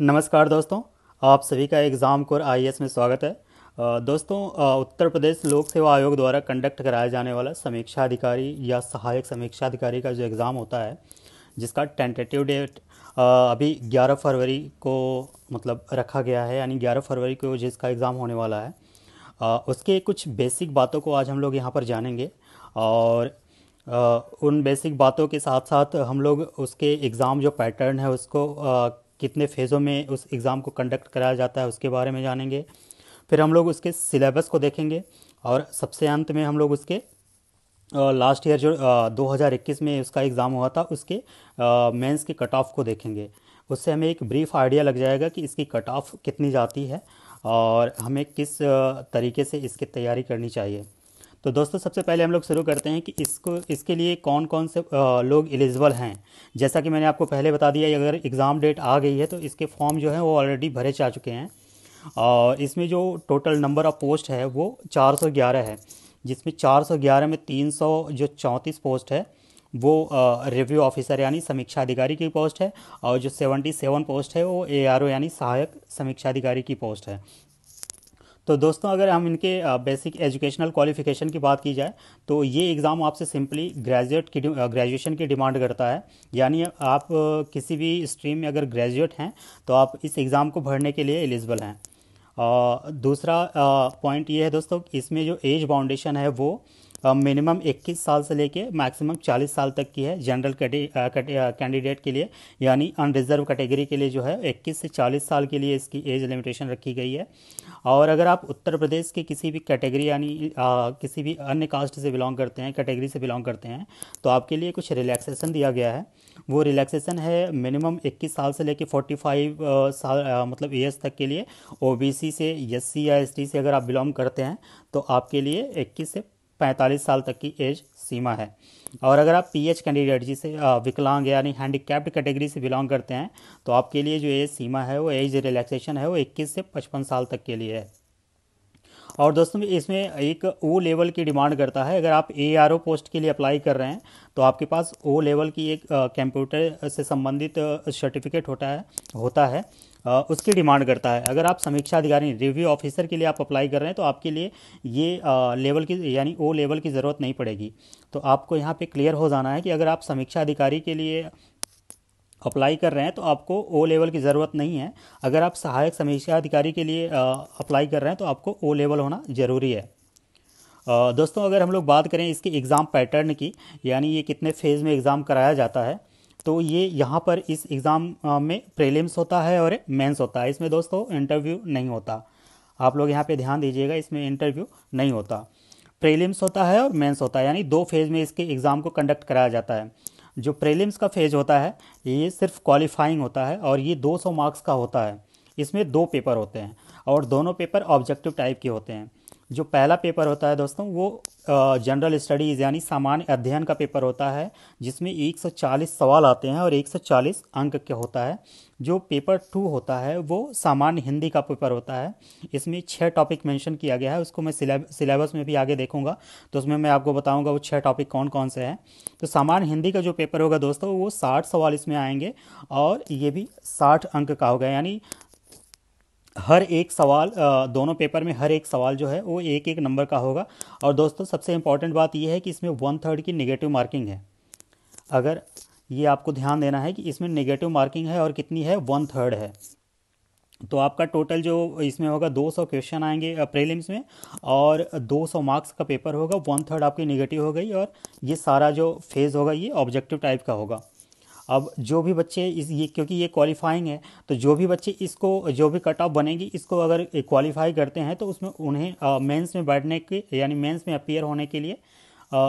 नमस्कार दोस्तों आप सभी का एग्ज़ाम कोर आई में स्वागत है दोस्तों उत्तर प्रदेश लोक सेवा आयोग द्वारा कंडक्ट कराया जाने वाला समीक्षा अधिकारी या सहायक समीक्षा अधिकारी का जो एग्ज़ाम होता है जिसका टेंटेटिव डेट अभी 11 फरवरी को मतलब रखा गया है यानी 11 फरवरी को जिसका एग्ज़ाम होने वाला है उसके कुछ बेसिक बातों को आज हम लोग यहाँ पर जानेंगे और उन बेसिक बातों के साथ साथ हम लोग उसके एग्ज़ाम जो पैटर्न है उसको कितने फेज़ों में उस एग्ज़ाम को कंडक्ट कराया जाता है उसके बारे में जानेंगे फिर हम लोग उसके सिलेबस को देखेंगे और सबसे अंत में हम लोग उसके लास्ट ईयर जो आ, 2021 में उसका एग्ज़ाम हुआ था उसके मेंस के कट ऑफ को देखेंगे उससे हमें एक ब्रीफ आइडिया लग जाएगा कि इसकी कट ऑफ कितनी जाती है और हमें किस तरीके से इसकी तैयारी करनी चाहिए तो दोस्तों सबसे पहले हम लोग शुरू करते हैं कि इसको इसके लिए कौन कौन से लोग एलिजिबल हैं जैसा कि मैंने आपको पहले बता दिया अगर एग्ज़ाम डेट आ गई है तो इसके फॉर्म जो है वो ऑलरेडी भरे जा चुके हैं और इसमें जो टोटल नंबर ऑफ़ पोस्ट है वो 411 है जिसमें 411 में 300 जो चौंतीस पोस्ट है वो रिव्यू ऑफिसर यानी समीक्षा अधिकारी की पोस्ट है और जो 77 पोस्ट है वो ए यानी सहायक समीक्षा अधिकारी की पोस्ट है तो दोस्तों अगर हम इनके बेसिक एजुकेशनल क्वालिफिकेशन की बात की जाए तो ये एग्ज़ाम आपसे सिंपली ग्रेजुएट की ग्रेजुएशन की डिमांड करता है यानी आप किसी भी स्ट्रीम में अगर ग्रेजुएट हैं तो आप इस एग्ज़ाम को भरने के लिए एलिजिबल हैं दूसरा पॉइंट ये है दोस्तों इसमें जो एज बाउंडेशन है वो मिनिमम 21 साल से लेके मैक्सिमम 40 साल तक की है जनरल कैंडिडेट के लिए यानी अनरिजर्व कैटेगरी के लिए जो है 21 से 40 साल के लिए इसकी एज लिमिटेशन रखी गई है और अगर आप उत्तर प्रदेश के किसी भी कैटेगरी यानी किसी भी अन्य कास्ट से बिलोंग करते हैं कैटेगरी से बिलोंग करते हैं तो आपके लिए कुछ रिलैक्सेशन दिया गया है वो रिलैक्सेशन है मिनिमम 21 साल से लेके 45 साल आ, मतलब ईयर्स तक के लिए ओबीसी से एससी या एसटी से अगर आप बिलोंग करते हैं तो आपके लिए 21 से पैंतालीस साल तक की एज सीमा है और अगर आप पीएच कैंडिडेट जिसे विकलांग यानी हैंडीकैप्ड कैटेगरी से बिलोंग करते हैं तो आपके लिए जो एज सीमा है वो एज रिलैक्सेशन है वो 21 से 55 साल तक के लिए है और दोस्तों इसमें एक ओ लेवल की डिमांड करता है अगर आप ए आर ओ पोस्ट के लिए अप्लाई कर रहे हैं तो आपके पास ओ लेवल की एक कंप्यूटर से संबंधित सर्टिफिकेट होता है होता है उसकी डिमांड करता है अगर आप समीक्षा अधिकारी रिव्यू ऑफिसर के लिए आप अप्लाई कर रहे हैं तो आपके लिए ये लेवल की यानी ओ लेवल की ज़रूरत नहीं पड़ेगी तो आपको यहाँ पे क्लियर हो जाना है कि अगर आप समीक्षा अधिकारी के लिए अप्लाई कर रहे हैं तो आपको ओ लेवल की ज़रूरत नहीं है अगर आप सहायक समीक्षा अधिकारी के लिए अप्लाई कर रहे हैं तो आपको ओ लेवल होना ज़रूरी है दोस्तों अगर हम लोग बात करें इसके एग्ज़ाम पैटर्न की यानी ये कितने फेज़ में एग्ज़ाम कराया जाता है तो ये यहाँ पर इस एग्ज़ाम में प्रीलिम्स होता है और मेंस होता है इसमें दोस्तों इंटरव्यू नहीं होता आप लोग यहाँ पे ध्यान दीजिएगा इसमें इंटरव्यू नहीं होता प्रीलिम्स होता है और मेंस होता है यानी दो फेज़ में इसके एग्ज़ाम को कंडक्ट कराया जाता है जो प्रीलिम्स का फेज होता है ये सिर्फ क्वालिफाइंग होता है और ये दो मार्क्स का होता है इसमें दो पेपर होते हैं और दोनों पेपर ऑब्जेक्टिव टाइप के होते हैं जो पहला पेपर होता है दोस्तों वो जनरल स्टडीज़ यानी सामान्य अध्ययन का पेपर होता है जिसमें 140 सवाल आते हैं और 140 अंक के होता है जो पेपर टू होता है वो सामान्य हिंदी का पेपर होता है इसमें छः टॉपिक मेंशन किया गया है उसको मैं सिलेबस में भी आगे देखूंगा तो उसमें मैं आपको बताऊंगा वो छः टॉपिक कौन कौन से हैं तो सामान्य हिंदी का जो पेपर होगा दोस्तों वो साठ सवाल इसमें आएंगे और ये भी साठ अंक का होगा यानी हर एक सवाल दोनों पेपर में हर एक सवाल जो है वो एक एक नंबर का होगा और दोस्तों सबसे इम्पॉर्टेंट बात यह है कि इसमें वन थर्ड की नेगेटिव मार्किंग है अगर ये आपको ध्यान देना है कि इसमें नेगेटिव मार्किंग है और कितनी है वन थर्ड है तो आपका टोटल जो इसमें होगा 200 क्वेश्चन आएंगे प्रीलिम्स में और 200 मार्क्स का पेपर होगा वन थर्ड आपकी नेगेटिव हो गई और ये सारा जो फेज़ होगा ये ऑब्जेक्टिव टाइप का होगा अब जो भी बच्चे इस ये क्योंकि ये क्वालिफाइंग है तो जो भी बच्चे इसको जो भी कट ऑफ बनेगी इसको अगर क्वालिफाई करते हैं तो उसमें उन्हें मेंस में बैठने के यानी मेंस में अपियर होने के लिए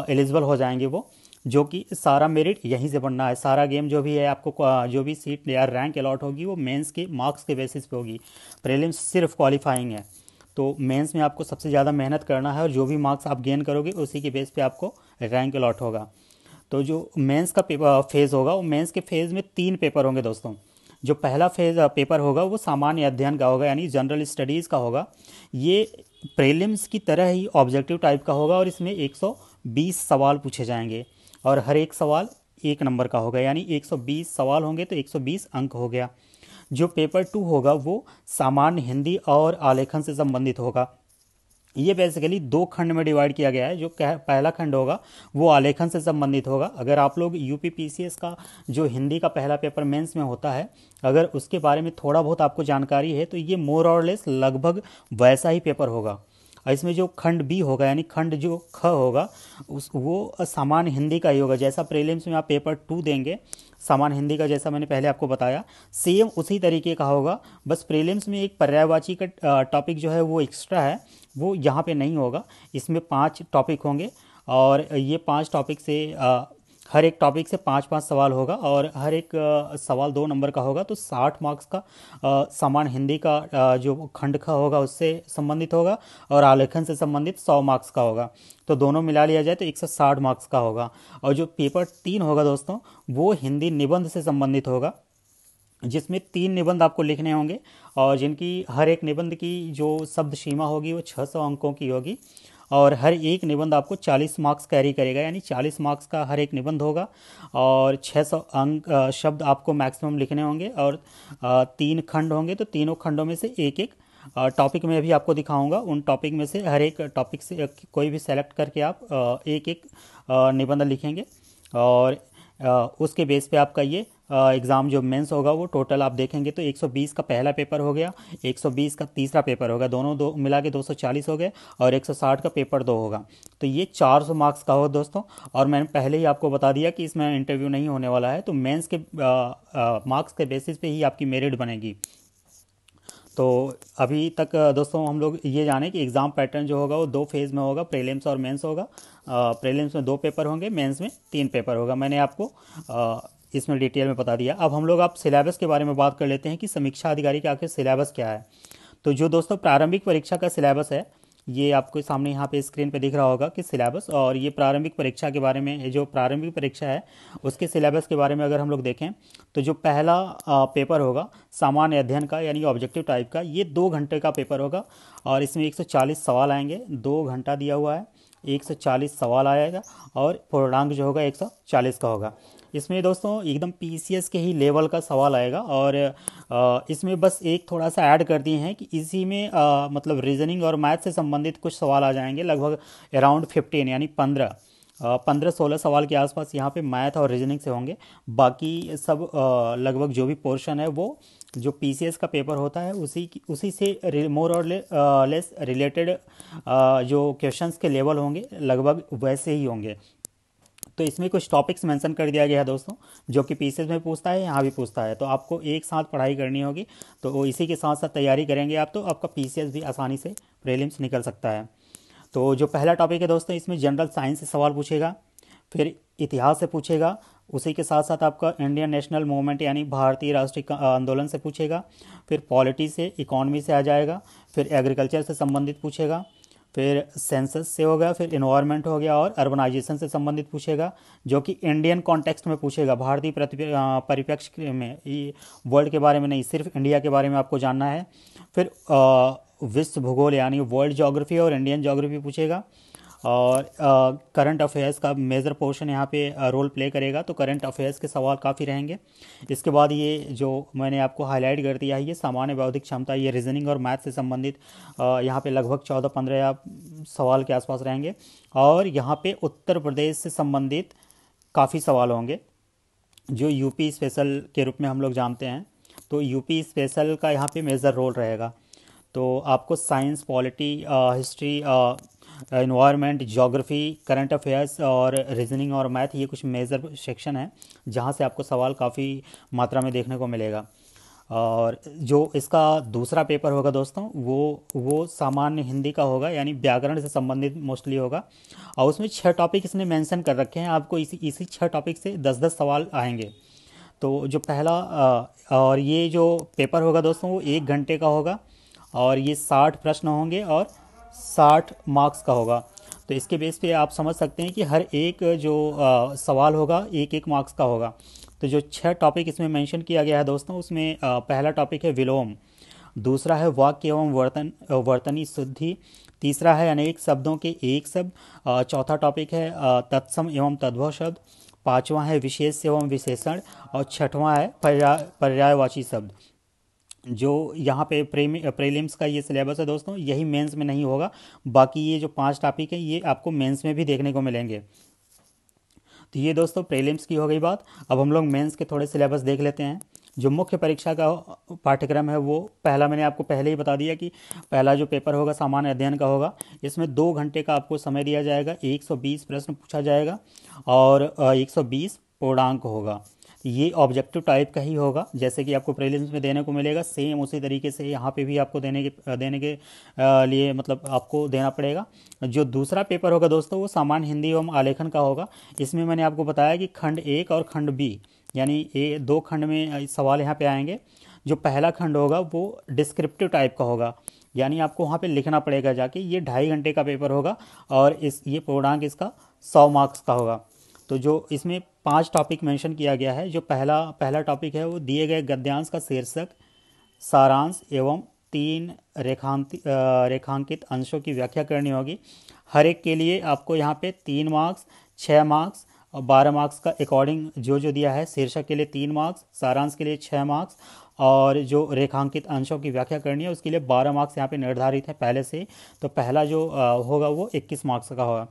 एलिजिबल हो जाएंगे वो जो कि सारा मेरिट यहीं से बनना है सारा गेम जो भी है आपको जो भी सीट या रैंक अलॉट होगी वो मेन्स के मार्क्स के बेसिस पर होगी प्रेलिम्स सिर्फ क्वालिफाइंग है तो मेंस में आपको सबसे ज़्यादा मेहनत करना है और जो भी मार्क्स आप गेन करोगे उसी के बेस पे आपको रैंक अलॉट होगा तो जो मेंस का फेज़ होगा वो मेंस के फेज़ में तीन पेपर होंगे दोस्तों जो पहला फेज पेपर होगा वो सामान्य अध्ययन का होगा यानी जनरल स्टडीज़ का होगा ये प्रीलिम्स की तरह ही ऑब्जेक्टिव टाइप का होगा और इसमें 120 सवाल पूछे जाएंगे और हर एक सवाल एक नंबर का होगा यानी 120 सवाल होंगे तो 120 अंक हो गया जो पेपर टू होगा वो सामान्य हिंदी और आलेखन से संबंधित होगा ये बेसिकली दो खंड में डिवाइड किया गया है जो पहला खंड होगा वो आलेखन से संबंधित होगा अगर आप लोग यू का जो हिंदी का पहला पेपर मेंस में होता है अगर उसके बारे में थोड़ा बहुत आपको जानकारी है तो ये मोर और लेस लगभग वैसा ही पेपर होगा इसमें जो खंड बी होगा यानी खंड जो ख होगा उस वो सामान्य हिंदी का ही होगा जैसा प्रेलिम्स में आप पेपर टू देंगे सामान्य हिंदी का जैसा मैंने पहले आपको बताया सेम उसी तरीके का होगा बस प्रीलिम्स में एक पर्यायवाची का टॉपिक जो है वो एक्स्ट्रा है वो यहाँ पे नहीं होगा इसमें पांच टॉपिक होंगे और ये पांच टॉपिक से आ, हर एक टॉपिक से पाँच पाँच सवाल होगा और हर एक सवाल दो नंबर का होगा तो साठ मार्क्स का सामान्य हिंदी का आ, जो खंड का होगा उससे संबंधित होगा और आलेखन से संबंधित सौ मार्क्स का होगा तो दोनों मिला लिया जाए तो एक सौ साठ मार्क्स का होगा और जो पेपर तीन होगा दोस्तों वो हिंदी निबंध से संबंधित होगा जिसमें तीन निबंध आपको लिखने होंगे और जिनकी हर एक निबंध की जो शब्द सीमा होगी वो 600 अंकों की होगी और हर एक निबंध आपको 40 मार्क्स कैरी करेगा यानी 40 मार्क्स का हर एक निबंध होगा और 600 अंक शब्द आपको मैक्सिमम लिखने होंगे और तीन खंड होंगे तो तीनों खंडों में से एक एक टॉपिक में भी आपको दिखाऊंगा उन टॉपिक में से हर एक टॉपिक से कोई भी सेलेक्ट करके आप एक एक निबंध लिखेंगे और उसके बेस पे आपका ये एग्ज़ाम जो मेंस होगा वो टोटल आप देखेंगे तो 120 का पहला पेपर हो गया 120 का तीसरा पेपर होगा दोनों दो मिला के 240 हो गए और 160 का पेपर दो होगा तो ये 400 मार्क्स का होगा दोस्तों और मैंने पहले ही आपको बता दिया कि इसमें इंटरव्यू नहीं होने वाला है तो मेंस के मार्क्स के बेसिस पे ही आपकी मेरिट बनेगी तो अभी तक दोस्तों हम लोग ये जाने कि एग्ज़ाम पैटर्न जो होगा वो दो फेज़ में होगा प्रीलिम्स और मेंस होगा प्रीलिम्स में दो पेपर होंगे मेंस में तीन पेपर होगा मैंने आपको इसमें डिटेल में बता दिया अब हम लोग आप सिलेबस के बारे में बात कर लेते हैं कि समीक्षा अधिकारी का आखिर सिलेबस क्या है तो जो दोस्तों प्रारंभिक परीक्षा का सिलेबस है ये आपको सामने यहाँ पे स्क्रीन पे दिख रहा होगा कि सिलेबस और ये प्रारंभिक परीक्षा के बारे में जो प्रारंभिक परीक्षा है उसके सिलेबस के बारे में अगर हम लोग देखें तो जो पहला पेपर होगा सामान्य अध्ययन का यानी ऑब्जेक्टिव टाइप का ये दो घंटे का पेपर होगा और इसमें 140 सवाल आएंगे दो घंटा दिया हुआ है एक सौ चालीस सवाल आएगा और पूर्णांक जो होगा एक सौ चालीस का होगा इसमें दोस्तों एकदम पीसीएस के ही लेवल का सवाल आएगा और इसमें बस एक थोड़ा सा ऐड कर दिए हैं कि इसी में आ, मतलब रीजनिंग और मैथ से संबंधित कुछ सवाल आ जाएंगे लगभग अराउंड फिफ्टीन यानी पंद्रह पंद्रह सोलह सवाल के आसपास यहाँ पे मैथ और रीजनिंग से होंगे बाकी सब लगभग जो भी पोर्शन है वो जो पी का पेपर होता है उसी की उसी से मोर और ले, लेस रिलेटेड जो क्वेश्चंस के लेवल होंगे लगभग वैसे ही होंगे तो इसमें कुछ टॉपिक्स मेंशन कर दिया गया है दोस्तों जो कि पी में पूछता है यहाँ भी पूछता है तो आपको एक साथ पढ़ाई करनी होगी तो इसी के साथ साथ तैयारी करेंगे आप तो आपका पी भी आसानी से प्रेलिम्स निकल सकता है तो जो पहला टॉपिक है दोस्तों इसमें जनरल साइंस से सवाल पूछेगा फिर इतिहास से पूछेगा उसी के साथ साथ आपका इंडियन नेशनल मूवमेंट यानी भारतीय राष्ट्रीय आंदोलन से पूछेगा फिर पॉलिटी से इकोनॉमी से आ जाएगा फिर एग्रीकल्चर से संबंधित पूछेगा फिर सेंसस से हो गया फिर इन्वायरमेंट हो गया और अर्बनाइजेशन से संबंधित पूछेगा जो कि इंडियन कॉन्टेक्स्ट में पूछेगा भारतीय परिप्रेक्ष्य में वर्ल्ड के बारे में नहीं सिर्फ इंडिया के बारे में आपको जानना है फिर विश्व भूगोल यानी वर्ल्ड जोग्राफी और इंडियन जोग्राफी पूछेगा और करंट अफेयर्स का मेजर पोर्शन यहाँ पे रोल प्ले करेगा तो करंट अफेयर्स के सवाल काफ़ी रहेंगे इसके बाद ये जो मैंने आपको हाईलाइट कर दिया है ये सामान्य बौद्धिक क्षमता ये रीजनिंग और मैथ से संबंधित यहाँ पे लगभग चौदह पंद्रह या सवाल के आसपास रहेंगे और यहाँ पे उत्तर प्रदेश से संबंधित काफ़ी सवाल होंगे जो यूपी स्पेशल के रूप में हम लोग जानते हैं तो यूपी स्पेशल का यहाँ पर मेजर रोल रहेगा तो आपको science polity history environment geography current affairs और रीजनिंग और मैथ ये कुछ मेजर सेक्शन है जहाँ से आपको सवाल काफ़ी मात्रा में देखने को मिलेगा और जो इसका दूसरा पेपर होगा दोस्तों वो वो सामान्य हिंदी का होगा यानी व्याकरण से संबंधित मोस्टली होगा और उसमें छः टॉपिक इसने मेंशन कर रखे हैं आपको इसी इसी छः टॉपिक से दस दस सवाल आएंगे तो जो पहला और ये जो पेपर होगा दोस्तों वो एक घंटे का होगा और ये साठ प्रश्न होंगे और साठ मार्क्स का होगा तो इसके बेस पे आप समझ सकते हैं कि हर एक जो आ, सवाल होगा एक एक मार्क्स का होगा तो जो छह टॉपिक इसमें मेंशन किया गया है दोस्तों उसमें आ, पहला टॉपिक है विलोम दूसरा है वाक्य एवं वर्तन वर्तनी शुद्धि तीसरा है अनेक शब्दों के एक शब्द चौथा टॉपिक है तत्सम एवं तद्भव शब्द पाँचवा है विशेष एवं विशेषण और छठवां है पर्या पर्यायवाची शब्द जो यहाँ पे प्रेमी प्रीलिम्स का ये सिलेबस है दोस्तों यही मेंस में नहीं होगा बाकी ये जो पांच टॉपिक हैं ये आपको मेंस में भी देखने को मिलेंगे तो ये दोस्तों प्रीलिम्स की हो गई बात अब हम लोग मेंस के थोड़े सिलेबस देख लेते हैं जो मुख्य परीक्षा का पाठ्यक्रम है वो पहला मैंने आपको पहले ही बता दिया कि पहला जो पेपर होगा सामान्य अध्ययन का होगा इसमें दो घंटे का आपको समय दिया जाएगा एक प्रश्न पूछा जाएगा और एक पूर्णांक होगा ये ऑब्जेक्टिव टाइप का ही होगा जैसे कि आपको प्रीलिम्स में देने को मिलेगा सेम उसी तरीके से यहाँ पे भी आपको देने के देने के लिए मतलब आपको देना पड़ेगा जो दूसरा पेपर होगा दोस्तों वो सामान्य हिंदी एवं आलेखन का होगा इसमें मैंने आपको बताया कि खंड एक और खंड बी यानी ए दो खंड में सवाल यहाँ पर आएंगे जो पहला खंड होगा वो डिस्क्रिप्टिव टाइप का होगा यानी आपको वहाँ पे लिखना पड़ेगा जाके ये ढाई घंटे का पेपर होगा और इस ये पूर्णांक इसका सौ मार्क्स का होगा तो जो इसमें पांच टॉपिक मेंशन किया गया है जो पहला पहला टॉपिक है वो दिए गए गद्यांश का शीर्षक सारांश एवं तीन रेखांत रेखांकित अंशों की व्याख्या करनी होगी हर एक के लिए आपको यहाँ पे तीन मार्क्स छः मार्क्स और बारह मार्क्स का अकॉर्डिंग जो जो दिया है शीर्षक के लिए तीन मार्क्स सारांश के लिए छः मार्क्स और जो रेखांकित अंशों की व्याख्या करनी है उसके लिए बारह मार्क्स यहाँ पे निर्धारित है पहले से तो पहला जो होगा वो इक्कीस मार्क्स का होगा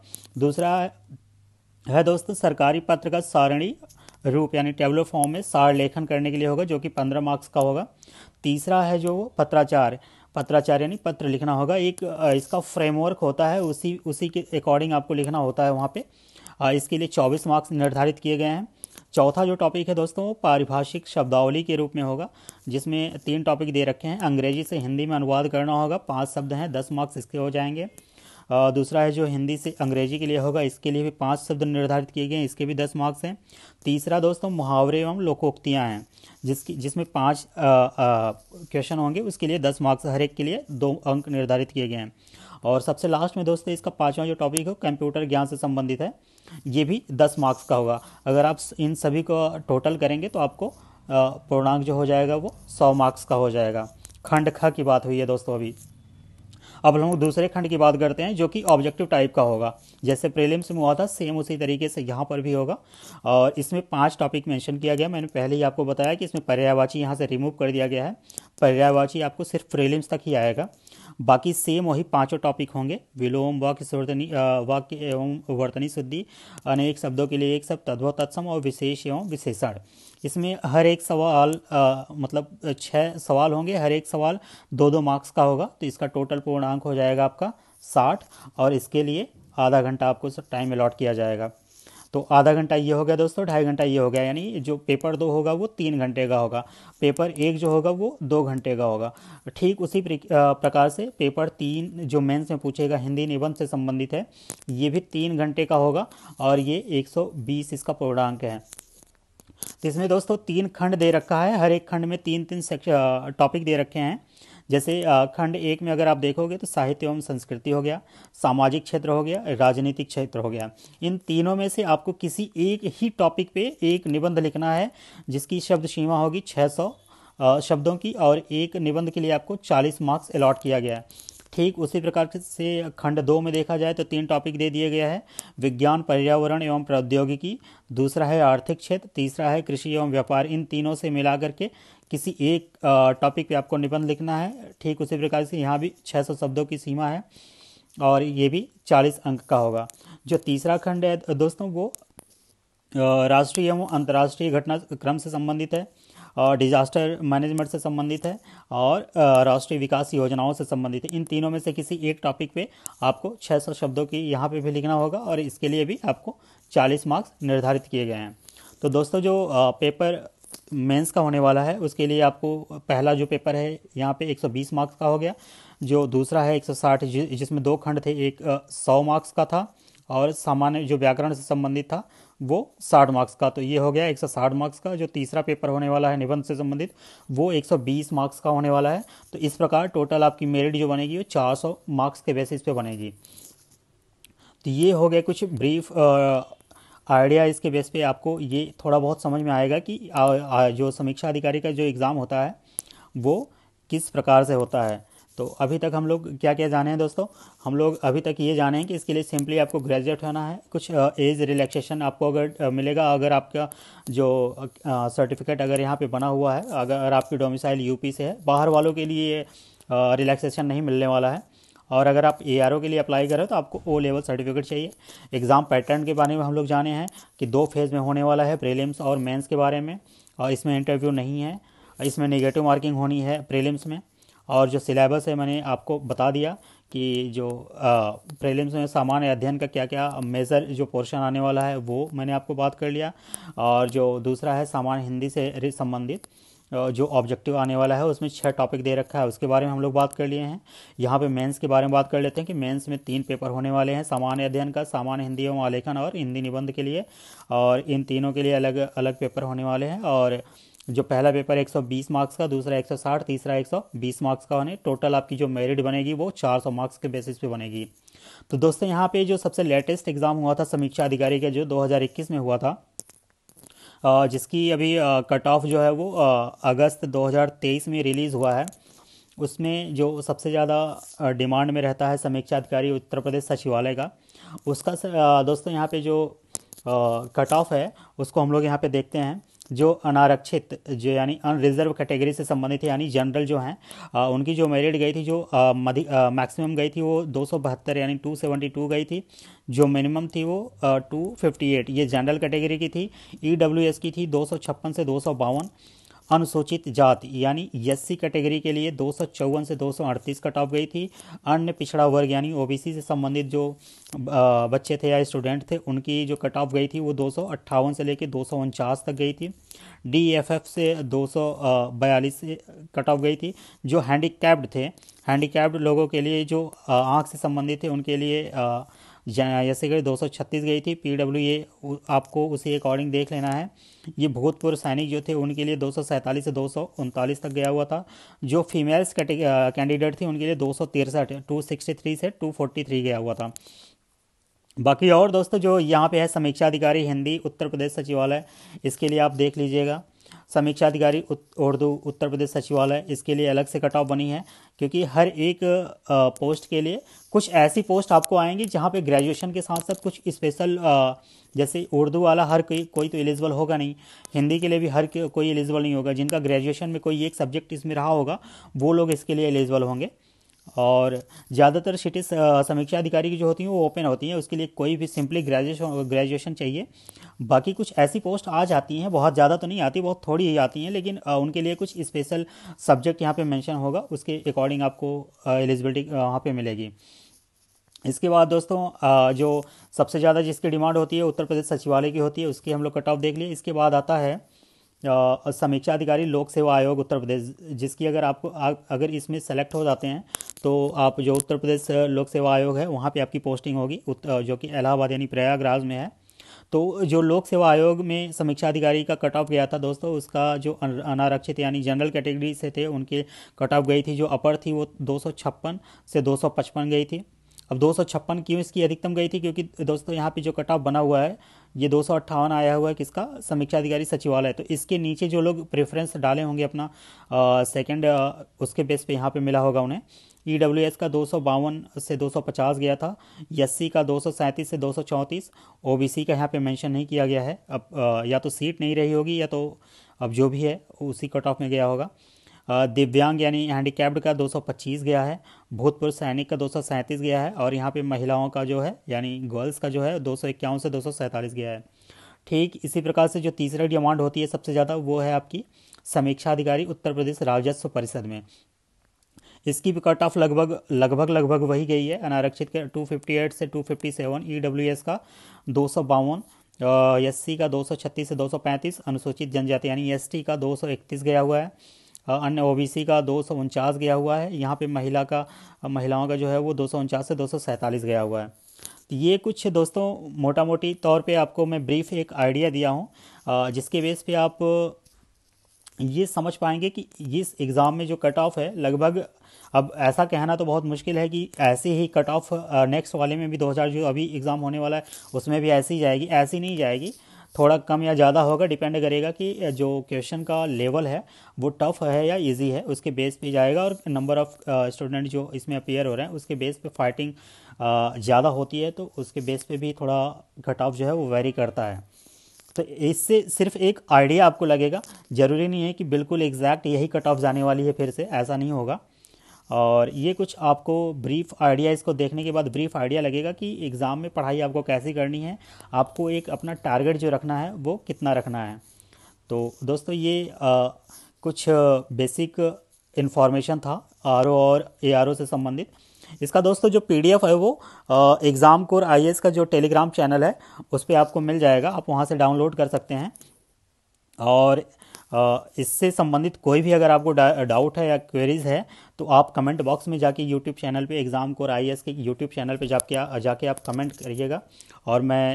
दूसरा है दोस्तों सरकारी पत्र का सारणी रूप यानी टेबलो फॉर्म में सार लेखन करने के लिए होगा जो कि पंद्रह मार्क्स का होगा तीसरा है जो पत्राचार पत्राचार यानी पत्र लिखना होगा एक इसका फ्रेमवर्क होता है उसी उसी के अकॉर्डिंग आपको लिखना होता है वहाँ पे इसके लिए चौबीस मार्क्स निर्धारित किए गए हैं चौथा जो टॉपिक है दोस्तों पारिभाषिक शब्दावली के रूप में होगा जिसमें तीन टॉपिक दे रखे हैं अंग्रेजी से हिंदी में अनुवाद करना होगा पाँच शब्द हैं दस मार्क्स इसके हो जाएंगे दूसरा है जो हिंदी से अंग्रेजी के लिए होगा इसके लिए भी पाँच शब्द निर्धारित किए गए हैं इसके भी दस मार्क्स हैं तीसरा दोस्तों मुहावरे एवं लोकोक्तियाँ हैं जिसकी जिसमें पाँच क्वेश्चन होंगे उसके लिए दस मार्क्स हर एक के लिए दो अंक निर्धारित किए गए हैं और सबसे लास्ट में दोस्तों इसका पाँचवा जो टॉपिक है कंप्यूटर ज्ञान से संबंधित है ये भी दस मार्क्स का होगा अगर आप इन सभी को टोटल करेंगे तो आपको पूर्णांक जो हो जाएगा वो सौ मार्क्स का हो जाएगा खंड ख की बात हुई है दोस्तों अभी अब हम लोग दूसरे खंड की बात करते हैं जो कि ऑब्जेक्टिव टाइप का होगा जैसे प्रीलिम्स में हुआ था सेम उसी तरीके से यहाँ पर भी होगा और इसमें पांच टॉपिक मेंशन किया गया मैंने पहले ही आपको बताया कि इसमें पर्यायवाची यहाँ से रिमूव कर दिया गया है पर्यायवाची आपको सिर्फ प्रीलिम्स तक ही आएगा बाकी सेम वही पांचों टॉपिक होंगे विलोम वाक्य वर्तनी वाक्य एवं वर्तनी शुद्धि अनेक शब्दों के लिए एक शब्द तद्व तत्सम और विशेष एवं विशेषण इसमें हर एक सवाल आ, मतलब छः सवाल होंगे हर एक सवाल दो दो मार्क्स का होगा तो इसका टोटल पूर्णांक हो जाएगा आपका साठ और इसके लिए आधा घंटा आपको टाइम अलॉट किया जाएगा तो आधा घंटा ये हो गया दोस्तों ढाई घंटा ये हो गया यानी जो पेपर दो होगा वो तीन घंटे का होगा पेपर एक जो होगा वो दो घंटे का होगा ठीक उसी प्रकार से पेपर तीन जो मेंस में पूछेगा हिंदी निबंध से संबंधित है ये भी तीन घंटे का होगा और ये 120 इसका पूर्णांक है इसमें दोस्तों तीन खंड दे रखा है हर एक खंड में तीन तीन टॉपिक दे रखे हैं जैसे खंड एक में अगर आप देखोगे तो साहित्य एवं संस्कृति हो गया सामाजिक क्षेत्र हो गया राजनीतिक क्षेत्र हो गया इन तीनों में से आपको किसी एक ही टॉपिक पे एक निबंध लिखना है जिसकी शब्द सीमा होगी 600 शब्दों की और एक निबंध के लिए आपको 40 मार्क्स अलॉट किया गया है ठीक उसी प्रकार से खंड दो में देखा जाए तो तीन टॉपिक दे दिया गया है विज्ञान पर्यावरण एवं प्रौद्योगिकी दूसरा है आर्थिक क्षेत्र तीसरा है कृषि एवं व्यापार इन तीनों से मिला करके किसी एक टॉपिक पे आपको निबंध लिखना है ठीक उसी प्रकार से यहाँ भी 600 शब्दों की सीमा है और ये भी 40 अंक का होगा जो तीसरा खंड है दोस्तों वो राष्ट्रीय एवं अंतर्राष्ट्रीय घटनाक्रम से संबंधित है डिजास्टर मैनेजमेंट से संबंधित है और राष्ट्रीय विकास योजनाओं से संबंधित है इन तीनों में से किसी एक टॉपिक पे आपको 600 शब्दों की यहाँ पे भी लिखना होगा और इसके लिए भी आपको 40 मार्क्स निर्धारित किए गए हैं तो दोस्तों जो पेपर मेंस का होने वाला है उसके लिए आपको पहला जो पेपर है यहाँ पे 120 मार्क्स का हो गया जो दूसरा है 160 जिसमें दो खंड थे एक 100 मार्क्स का था और सामान्य जो व्याकरण से संबंधित था वो साठ मार्क्स का तो ये हो गया एक सौ साठ मार्क्स का जो तीसरा पेपर होने वाला है निबंध से संबंधित वो एक सौ बीस मार्क्स का होने वाला है तो इस प्रकार टोटल आपकी मेरिट जो बनेगी वो चार सौ मार्क्स के बेसिस पे बनेगी तो ये हो गया कुछ ब्रीफ आइडिया इसके बेस पे आपको ये थोड़ा बहुत समझ में आएगा कि आ, आ, जो समीक्षा अधिकारी का जो एग्ज़ाम होता है वो किस प्रकार से होता है तो अभी तक हम लोग क्या क्या जाने हैं दोस्तों हम लोग अभी तक ये जाने हैं कि इसके लिए सिंपली आपको ग्रेजुएट होना है कुछ एज रिलैक्सेशन आपको अगर मिलेगा अगर आपका जो सर्टिफिकेट अगर यहाँ पे बना हुआ है अगर आपकी डोमिसाइल यूपी से है बाहर वालों के लिए रिलैक्सेशन नहीं मिलने वाला है और अगर आप ए के लिए अप्लाई करें तो आपको ओ लेवल सर्टिफिकेट चाहिए एग्ज़ाम पैटर्न के बारे में हम लोग जाने हैं कि दो फेज़ में होने वाला है प्रीलिम्स और मेंस के बारे में और इसमें इंटरव्यू नहीं है इसमें नेगेटिव मार्किंग होनी है प्रीलिम्स में और जो सिलेबस है मैंने आपको बता दिया कि जो प्रीलिम्स में सामान्य अध्ययन का क्या क्या मेजर जो पोर्शन आने वाला है वो मैंने आपको बात कर लिया और जो दूसरा है सामान्य हिंदी से संबंधित जो ऑब्जेक्टिव आने वाला है उसमें छह टॉपिक दे रखा है उसके बारे में हम लोग बात कर लिए हैं यहाँ पे मेंस के बारे में बात कर लेते हैं कि मेंस में तीन पेपर होने वाले हैं सामान्य अध्ययन का सामान्य हिंदी एवं आलेखन और हिंदी निबंध के लिए और इन तीनों के लिए अलग अलग पेपर होने वाले हैं और जो पहला पेपर 120 मार्क्स का दूसरा 160 तीसरा 120 मार्क्स का होने टोटल आपकी जो मेरिट बनेगी वो 400 मार्क्स के बेसिस पे बनेगी तो दोस्तों यहाँ पे जो सबसे लेटेस्ट एग्ज़ाम हुआ था समीक्षा अधिकारी का जो 2021 में हुआ था जिसकी अभी कट ऑफ जो है वो अगस्त 2023 में रिलीज़ हुआ है उसमें जो सबसे ज़्यादा डिमांड में रहता है समीक्षा अधिकारी उत्तर प्रदेश सचिवालय का उसका दोस्तों यहाँ पे जो कट ऑफ है उसको हम लोग यहाँ पे देखते हैं जो अनारक्षित जो यानी अनरिजर्व कैटेगरी से संबंधित है यानी जनरल जो हैं उनकी जो मेरिट गई थी जो मैक्सिमम गई थी वो दो यानी 272 गई थी जो मिनिमम थी वो टू ये जनरल कैटेगरी की थी ई e की थी दो से दो अनुसूचित जाति यानी एससी कैटेगरी के लिए दो से दो कट ऑफ गई थी अन्य पिछड़ा वर्ग यानी ओबीसी से संबंधित जो बच्चे थे या स्टूडेंट थे उनकी जो कट ऑफ गई थी वो दो से लेकर दो तक गई थी एफ से दो से कट ऑफ गई थी जो हैंडीकैप्ड थे हैंडीकैप्ड लोगों के लिए जो आँख से संबंधित थे उनके लिए जैसे कि 236 गई थी पीडब्ल्यू आपको उसी अकॉर्डिंग देख लेना है ये भूतपूर्व सैनिक जो थे उनके लिए दो से दो तक गया हुआ था जो फीमेल्स कैंडिडेट थी उनके लिए दो सौ तिरसठ टू सिक्सटी थ्री से टू फोर्टी थ्री गया हुआ था बाकी और दोस्तों जो यहाँ पे है समीक्षा अधिकारी हिंदी उत्तर प्रदेश सचिवालय इसके लिए आप देख लीजिएगा समीक्षा अधिकारी उर्दू उत्तर प्रदेश सचिवालय इसके लिए अलग से कट ऑफ बनी है क्योंकि हर एक पोस्ट के लिए कुछ ऐसी पोस्ट आपको आएंगी जहाँ पे ग्रेजुएशन के साथ साथ कुछ स्पेशल जैसे उर्दू वाला हर कोई कोई तो एलिजिबल होगा नहीं हिंदी के लिए भी हर कोई एलिजिबल नहीं होगा जिनका ग्रेजुएशन में कोई एक सब्जेक्ट इसमें रहा होगा वो लोग इसके लिए एलिजिबल होंगे और ज़्यादातर सिटी समीक्षा अधिकारी की जो होती हैं वो ओपन होती हैं उसके लिए कोई भी सिंपली ग्रेजुएशन ग्रेजुएशन चाहिए बाकी कुछ ऐसी पोस्ट आ जाती हैं बहुत ज़्यादा तो नहीं आती बहुत थोड़ी ही आती हैं लेकिन उनके लिए कुछ स्पेशल सब्जेक्ट यहाँ पे मेंशन होगा उसके अकॉर्डिंग आपको एलिजिबिलिटी वहाँ पर मिलेगी इसके बाद दोस्तों जो सबसे ज़्यादा जिसकी डिमांड होती है उत्तर प्रदेश सचिवालय की होती है उसकी हम लोग कट ऑफ देख लिए इसके बाद आता है समीक्षा अधिकारी लोक सेवा आयोग उत्तर प्रदेश जिसकी अगर आपको अगर इसमें सेलेक्ट हो जाते हैं तो आप जो उत्तर प्रदेश लोक सेवा आयोग है वहाँ पे आपकी पोस्टिंग होगी जो कि इलाहाबाद यानी प्रयागराज में है तो जो लोक सेवा आयोग में समीक्षा अधिकारी का कट ऑफ गया था दोस्तों उसका जो अनारक्षित यानी जनरल कैटेगरी से थे उनके कट ऑफ गई थी जो अपर थी वो दो से दो गई थी अब दो क्यों इसकी अधिकतम गई थी क्योंकि दोस्तों यहाँ पे जो कट ऑफ बना हुआ है ये दो आया हुआ है किसका समीक्षा अधिकारी सचिवालय तो इसके नीचे जो लोग प्रेफरेंस डाले होंगे अपना सेकंड उसके बेस पे यहाँ पे मिला होगा उन्हें ई डब्ल्यू एस का दो से दो गया था एस का दो से दो ओ बी सी का यहाँ पे मेंशन नहीं किया गया है अब या तो सीट नहीं रही होगी या तो अब जो भी है उसी कट ऑफ में गया होगा दिव्यांग यानी हैंडीकैप्ड का 225 गया है भूतपूर्व सैनिक का दो गया है और यहाँ पे महिलाओं का जो है यानी गर्ल्स का जो है दो से दो गया है ठीक इसी प्रकार से जो तीसरा डिमांड होती है सबसे ज़्यादा वो है आपकी समीक्षा अधिकारी उत्तर प्रदेश राजस्व परिषद में इसकी भी कट ऑफ लगभग लगभग लगभग वही गई है अनारक्षित के 258 से 257 ईडब्ल्यूएस e का दो सौ बावन एससी का 236 से 235 अनुसूचित जनजाति यानी एसटी का 231 गया हुआ है अन्य ओबीसी का दो गया हुआ है यहाँ पे महिला का महिलाओं का जो है वो दो से दो गया हुआ है तो ये कुछ दोस्तों मोटा मोटी तौर पे आपको मैं ब्रीफ एक आइडिया दिया हूँ जिसके बेस पे आप ये समझ पाएंगे कि इस एग्ज़ाम में जो कट ऑफ है लगभग अब ऐसा कहना तो बहुत मुश्किल है कि ऐसे ही कट ऑफ नेक्स्ट वाले में भी दो जो अभी एग्ज़ाम होने वाला है उसमें भी ऐसी जाएगी ऐसी नहीं जाएगी थोड़ा कम या ज़्यादा होगा डिपेंड करेगा कि जो क्वेश्चन का लेवल है वो टफ है या इजी है उसके बेस पे जाएगा और नंबर ऑफ़ स्टूडेंट जो इसमें अपेयर हो रहे हैं उसके बेस पे फाइटिंग ज़्यादा होती है तो उसके बेस पे भी थोड़ा ऑफ जो है वो वेरी करता है तो इससे सिर्फ एक आइडिया आपको लगेगा ज़रूरी नहीं है कि बिल्कुल एग्जैक्ट यही कट ऑफ जाने वाली है फिर से ऐसा नहीं होगा और ये कुछ आपको ब्रीफ आइडिया इसको देखने के बाद ब्रीफ आइडिया लगेगा कि एग्ज़ाम में पढ़ाई आपको कैसी करनी है आपको एक अपना टारगेट जो रखना है वो कितना रखना है तो दोस्तों ये आ, कुछ बेसिक इन्फॉर्मेशन था आर और ए से संबंधित इसका दोस्तों जो पी है वो एग्ज़ाम कोर आई का जो टेलीग्राम चैनल है उस पर आपको मिल जाएगा आप वहाँ से डाउनलोड कर सकते हैं और इससे संबंधित कोई भी अगर आपको डाउट है या क्वेरीज है तो आप कमेंट बॉक्स में जाके यूट्यूब चैनल पे एग्ज़ाम कोर आई के यूट्यूब चैनल पे जाके जाके आप कमेंट करिएगा और मैं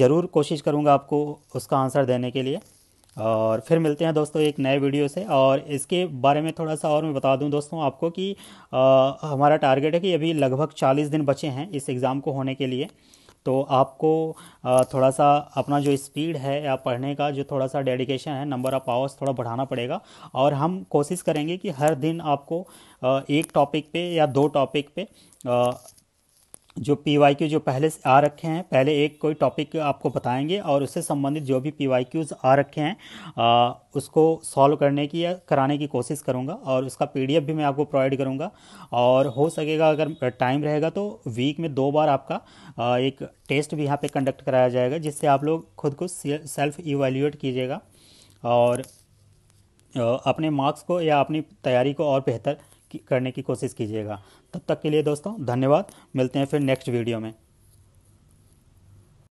ज़रूर कोशिश करूँगा आपको उसका आंसर देने के लिए और फिर मिलते हैं दोस्तों एक नए वीडियो से और इसके बारे में थोड़ा सा और मैं बता दूं दोस्तों आपको कि आ, हमारा टारगेट है कि अभी लगभग 40 दिन बचे हैं इस एग्ज़ाम को होने के लिए तो आपको थोड़ा सा अपना जो स्पीड है या पढ़ने का जो थोड़ा सा डेडिकेशन है नंबर ऑफ आवर्स थोड़ा बढ़ाना पड़ेगा और हम कोशिश करेंगे कि हर दिन आपको एक टॉपिक पे या दो टॉपिक पे जो पी वाई क्यू जो पहले से आ रखे हैं पहले एक कोई टॉपिक आपको बताएंगे और उससे संबंधित जो भी पी वाई क्यूज आ रखे हैं आ, उसको सॉल्व करने की या कराने की कोशिश करूँगा और उसका पी भी मैं आपको प्रोवाइड करूँगा और हो सकेगा अगर टाइम रहेगा तो वीक में दो बार आपका आ, एक टेस्ट भी यहाँ पर कंडक्ट कराया जाएगा जिससे आप लोग खुद को सेल्फ इवेल्यूएट कीजिएगा और अपने मार्क्स को या अपनी तैयारी को और बेहतर करने की कोशिश कीजिएगा तब तक के लिए दोस्तों धन्यवाद मिलते हैं फिर नेक्स्ट वीडियो में